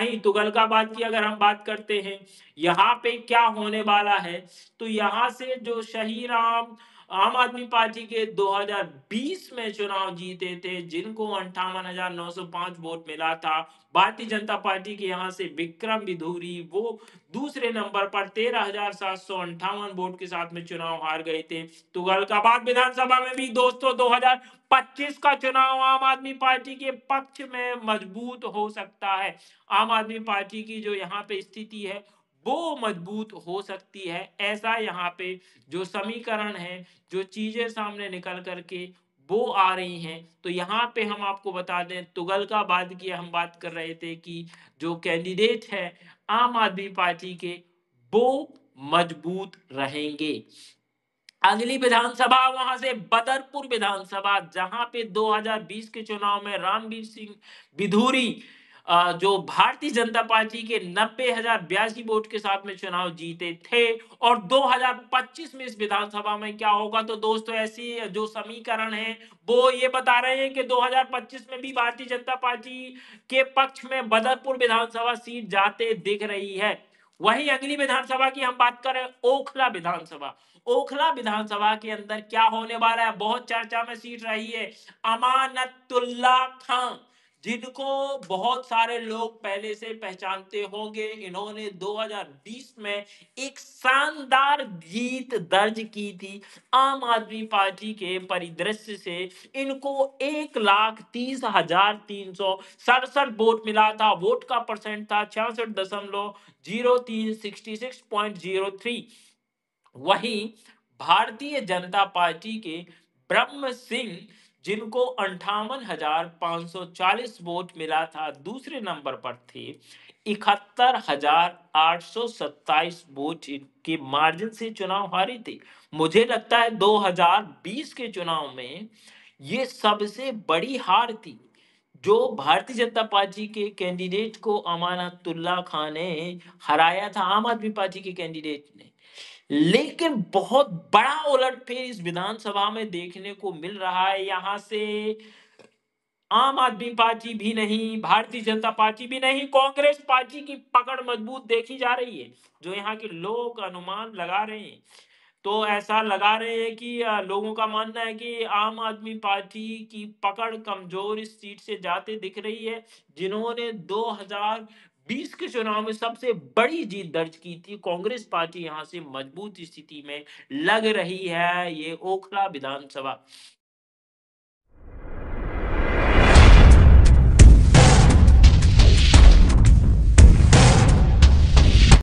वहीं तुगलकाबाद की अगर हम बात करते हैं यहाँ पे क्या होने वाला है तो यहाँ से जो शहीराम आम आदमी पार्टी के 2020 में चुनाव जीते थे जिनको अंठावन वोट मिला था भारतीय जनता पार्टी के यहाँ से विक्रम विधूरी वो दूसरे नंबर पर तेरह हजार सात सौ अंठावन वोट के साथ में चुनाव हार गए थे तुगलकाबाद विधानसभा में भी दोस्तों 2025 का चुनाव आम आदमी पार्टी के पक्ष में मजबूत हो सकता है आम आदमी पार्टी की जो यहाँ पे स्थिति है वो मजबूत हो सकती है ऐसा यहाँ पे जो समीकरण है जो चीजें सामने निकल करके वो आ रही हैं तो यहाँ पे हम आपको बता दें तुगल का बाद की हम बात कर रहे थे कि जो कैंडिडेट है आम आदमी पार्टी के वो मजबूत रहेंगे अगली विधानसभा वहां से बदरपुर विधानसभा जहां पे 2020 के चुनाव में रामवीर सिंह विधूरी जो भारतीय जनता पार्टी के नब्बे हजार बयासी वोट के साथ में चुनाव जीते थे और 2025 में इस विधानसभा में क्या होगा तो दोस्तों ऐसी जो समीकरण है वो ये बता रहे हैं कि 2025 में भी भारतीय जनता पार्टी के पक्ष में बदरपुर विधानसभा सीट जाते दिख रही है वही अगली विधानसभा की हम बात करें ओखला विधानसभा ओखला विधानसभा के अंदर क्या होने वाला है बहुत चर्चा में सीट रही है अमानतुल्ला खान जिनको बहुत सारे लोग पहले से पहचानते होंगे इन्होंने 2020 में एक शानदार जीत दर्ज की थी आम आदमी पार्टी के परिदृश्य से इनको एक लाख तीस हजार तीन सौ सड़सठ वोट मिला था वोट का परसेंट था छियासठ दशमलव जीरो तीन sixty six point zero three वही भारतीय जनता पार्टी के ब्रह्म सिंह जिनको अंठावन हजार पाँच सौ चालीस वोट मिला था दूसरे नंबर पर थे इकहत्तर हजार आठ सौ सत्ताईस वोट के मार्जिन से चुनाव हारी थी मुझे लगता है 2020 के चुनाव में ये सबसे बड़ी हार थी जो भारतीय जनता पार्टी के कैंडिडेट को अमानतुल्ला खान ने हराया था आम आदमी पार्टी के कैंडिडेट ने लेकिन बहुत बड़ा उलट फिर इस विधानसभा में देखने को मिल रहा है यहां से आम आदमी पार्टी भी नहीं भारतीय जनता पार्टी भी नहीं कांग्रेस पार्टी की पकड़ मजबूत देखी जा रही है जो यहाँ के लोग अनुमान लगा रहे हैं तो ऐसा लगा रहे हैं कि लोगों का मानना है कि आम आदमी पार्टी की पकड़ कमजोर इस सीट से जाते दिख रही है जिन्होंने बीस के चुनाव में सबसे बड़ी जीत दर्ज की थी कांग्रेस पार्टी यहां से मजबूत स्थिति में लग रही है ये ओखला विधानसभा